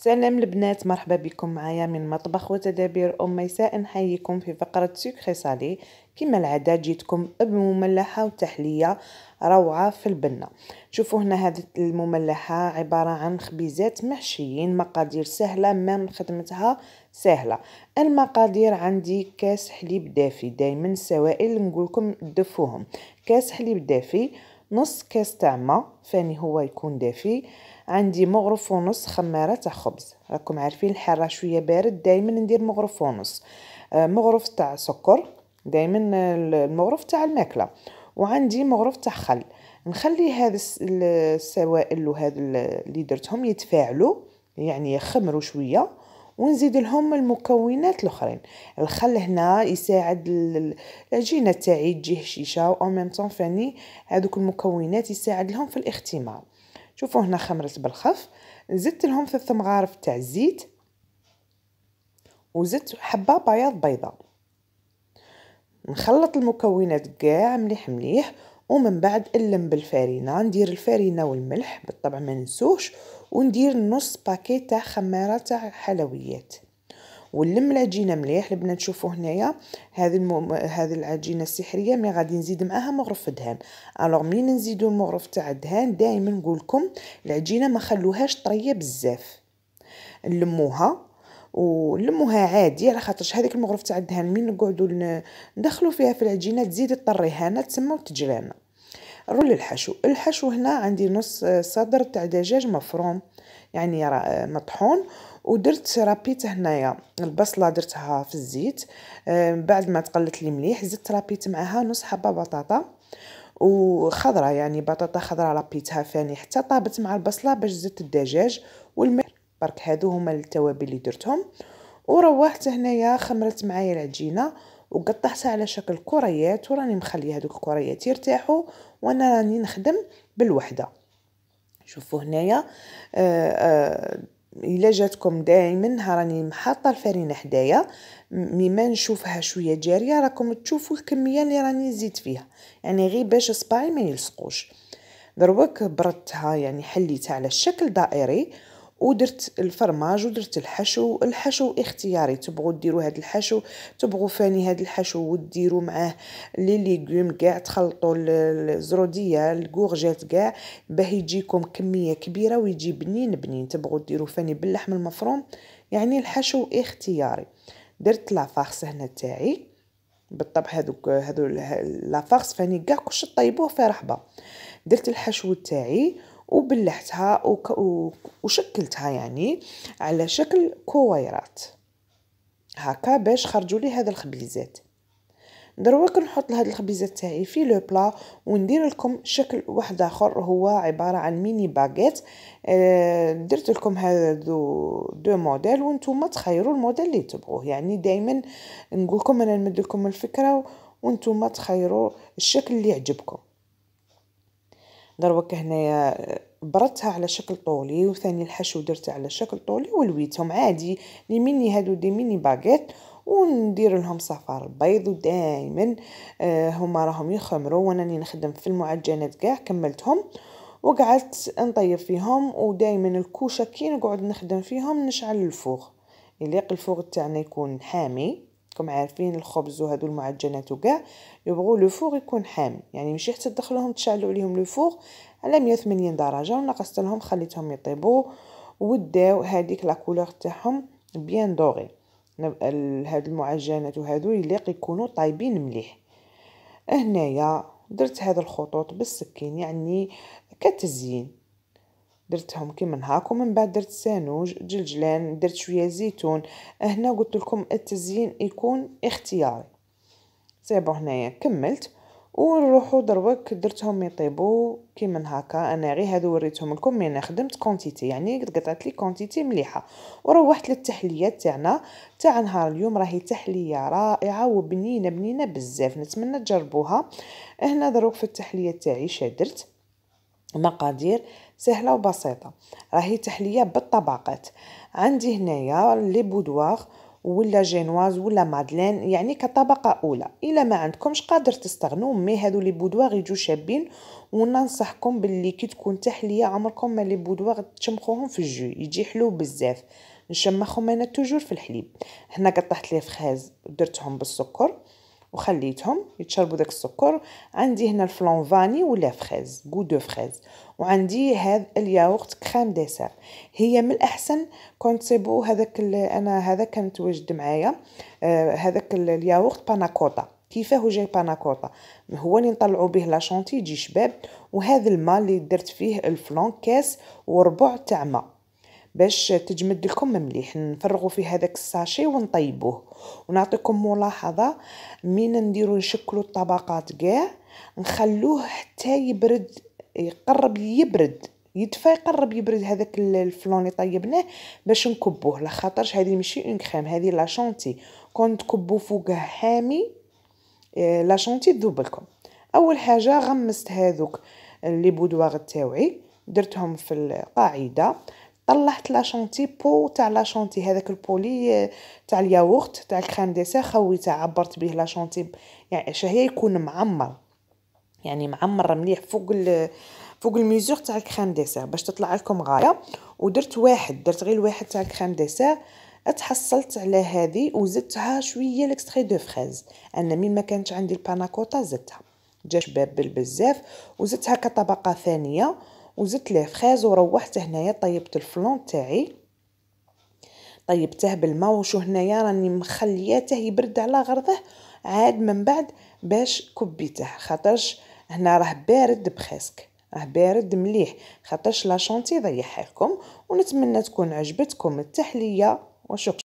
سلام البنات مرحبا بكم معايا من مطبخ وتدابير ام ميساء نحييكم في فقره سكري صالي كما العاده جيتكم بمملحه وتحليه روعه في البنه شوفوا هنا هذه المملحه عباره عن خبيزات محشيين مقادير سهله مام خدمتها سهله المقادير عندي كاس حليب دافي دائما السوائل نقول لكم دفوهم كاس حليب دافي نص كاس تاع ما فاني هو يكون دافي آه عندي مغرف ونص خماره تاع خبز راكم عارفين الحراره شويه بارد دائما ندير مغرف ونص آه، مغرف تاع سكر دائما المغرف تاع الماكله وعندي مغرف تاع خل نخلي هذا السوائل وهذا اللي درتهم يتفاعلوا يعني يخمروا شويه ونزيد لهم المكونات الاخرين الخل هنا يساعد العجينه تاعي تجي هشيشه او ميم طون فاني هذوك المكونات يساعد لهم في الاختمار شوفوا هنا خمرت بالخف زدت لهم ثلاث مغارف تاع الزيت وزدت حبه بياض بيضاء نخلط المكونات كاع مليح مليح ومن بعد نلم بالفارينه ندير الفارينه والملح بالطبع ما ننسوش وندير نص باكيت تاع خماره تاع حلويات واللمله جينا مليح لبنا تشوفوا هنايا هذه المو... هذه العجينه السحريه مي غادي نزيد معاها مغرف الدهان الوغ منين نزيدو المغرف تاع الدهان دائما نقول لكم العجينه ما خلوهاش طريه بزاف نلموها ولموها عادي على خاطرش هذيك المغرف تاع الدهان من نقعدوا ندخلوا فيها في العجينه تزيد طريهانا تسمى وتجرانا نروح للحشو الحشو هنا عندي نص صدر تاع دجاج مفروم يعني مطحون ودرت رابيت هنايا البصله درتها في الزيت آه، بعد ما تقلت لي مليح زدت رابيت معها نص حبه بطاطا وخضره يعني بطاطا خضره رابيتها فاني حتى طابت مع البصله باش زدت الدجاج والملح برك هادو هما التوابل اللي درتهم وروحت هنايا خمرت معايا العجينه وقطعتها على شكل كريات وراني مخلي هذوك الكريات يرتاحوا وانا راني نخدم بالوحده شوفوا هنايا آه، آه، الا جاتكم دائما راني حاطه الفرينه حدايا مما نشوفها شويه جاريه راكم تشوفوا الكميه اللي راني زيت فيها يعني غير باش صباعي ما يلصقوش دروك بردتها يعني حليتها على شكل دائري ودرت الفرماج ودرت الحشو الحشو اختياري تبغوا ديروا هذا الحشو تبغوا فاني هذا الحشو وديروا معاه لي ليغوم كاع تخلطوا الزروديه الكورجيت كاع باه يجيكم كميه كبيره ويجي بنين بنين تبغوا ديروا فاني باللحم المفروم يعني الحشو اختياري درت لافارس هنا تاعي بالطبع هذوك هذو لافارس فاني كاع كلش طيبوه في رحبه درت الحشو تاعي وبلعتها وشكلتها يعني على شكل كويرات هكا باش خرجوا لي هذا الخبيزات دروك نحط لهاد الخبيزات تاعي في لو بلا وندير لكم شكل واحد اخر هو عباره عن ميني باغيت آه، درت لكم دو, دو موديل وانتم تخيروا الموديل اللي تبغوه يعني دائما نقول لكم انا نمد لكم الفكره وانتم تخيروا الشكل اللي يعجبكم دروك هنايا بردتها على شكل طولي وثاني الحشو درته على شكل طولي ولويتهم عادي لي ميني هادو دي ميني باغيت وندير لهم صفار البيض ودائما آه هما راهم يخمروا وانا نخدم في المعجنات كاع كملتهم وقعدت نطيب فيهم ودائما الكوشه كي نقعد نخدم فيهم نشعل الفوغ يليق الفوغ تاعنا يكون حامي راكم عارفين الخبز وهادو المعجنات وكاع يبغوا لو فور يكون حام يعني ماشي حتى تدخلوهم تشعلوا عليهم لو فور على 180 درجه ونقصت لهم خليتهم يطيبوا وداو هذيك لا كولور تاعهم بيان دوغي هاد المعجنات وهادو يليق يكونوا طايبين مليح هنايا درت هاد الخطوط بالسكين يعني كتزيين درتهم كيما هاك ومن بعد درت سانوج جلجلان درت شويه زيتون هنا قلت لكم التزيين يكون اختياري سي هنايا كملت ونروحو دروك درتهم يطيبو كيما هاكا انا غير هادو وريتهم لكم انا خدمت كونتيتي يعني قطعت لي كونتيتي مليحه وروحت للتحليه تاعنا تاع نهار اليوم راهي تحليه رائعه وبنينه بنينه بزاف نتمنى تجربوها هنا دروك في التحليه تاعي شادرت مقادير سهله وبسيطه راهي تحليه بالطبقات عندي هنايا لي بودوار ولا جينواز ولا مادلين يعني كطبقه اولى الا ما عندكمش قادر تستغنوا مي هادو لي بودوار يجوا شابين وننصحكم باللي كي تكون تحليه عمركم ما لي بودوار تشمخوهم في الجو يجي حلو بزاف نشمخهم انا توجور في الحليب هنا قطعت لي فخاز درتهم بالسكر وخليتهم يتشربوا داك السكر عندي هنا الفلون فاني ولا فريز غو دو فريز وعندي هذا الياغورت كريم ديسير هي من الاحسن كون تصيبوا هذاك انا هذا كان متواجد معايا آه هذاك الياغورت باناكوطا كيفاه جاي باناكوطا هو اللي نطلعوا به لاشونتي يجي شباب وهذا الماء اللي درت فيه الفلون كاس وربع تاع ماء باش تجمد لكم مليح نفرغوا في هذاك الساشي ونطيبوه ونعطيكم ملاحظه من نديرو نشكلو الطبقات كاع نخلوه حتى يبرد يقرب يبرد يدفى يقرب يبرد هذاك الفلون اللي طيبناه باش نكبوه لا خاطرش هذه ماشي اون كريم هذه لا شونتي كون تكبو فوقه حامي آه، لا شونتي تذوب لكم اول حاجه غمست هذوك لي بودوار تاوعي درتهم في القاعده طلعت لاشونتي بو تاع لاشونتي هذاك البولي آه، تاع الياغورت تاع الكريم سير خويته عبرت به لاشونتي يعني شهيه يكون معمر يعني معمر مليح فوق ال فوق الميزور تاع الكريم ديسير باش تطلع لكم غايه ودرت واحد درت غير واحد تاع الكريم ديسير تحصلت على هذه وزدتها شويه لكستري دو فريز انا مين ما كانتش عندي الباناكوتا زدتها جا شباب بزاف وزدتها كطبقه ثانيه وزدت ليه فخاز وروحت هنايا طيبت الفلون تاعي طيبته بالماء وشو هنايا راني مخلياته يبرد على غرضه عاد من بعد باش كبيته خاطرش هنا راه بارد بخاسك راه بارد مليح خاطرش لا شونتي ضيعها لكم ونتمنى تكون عجبتكم التحليه وشكرا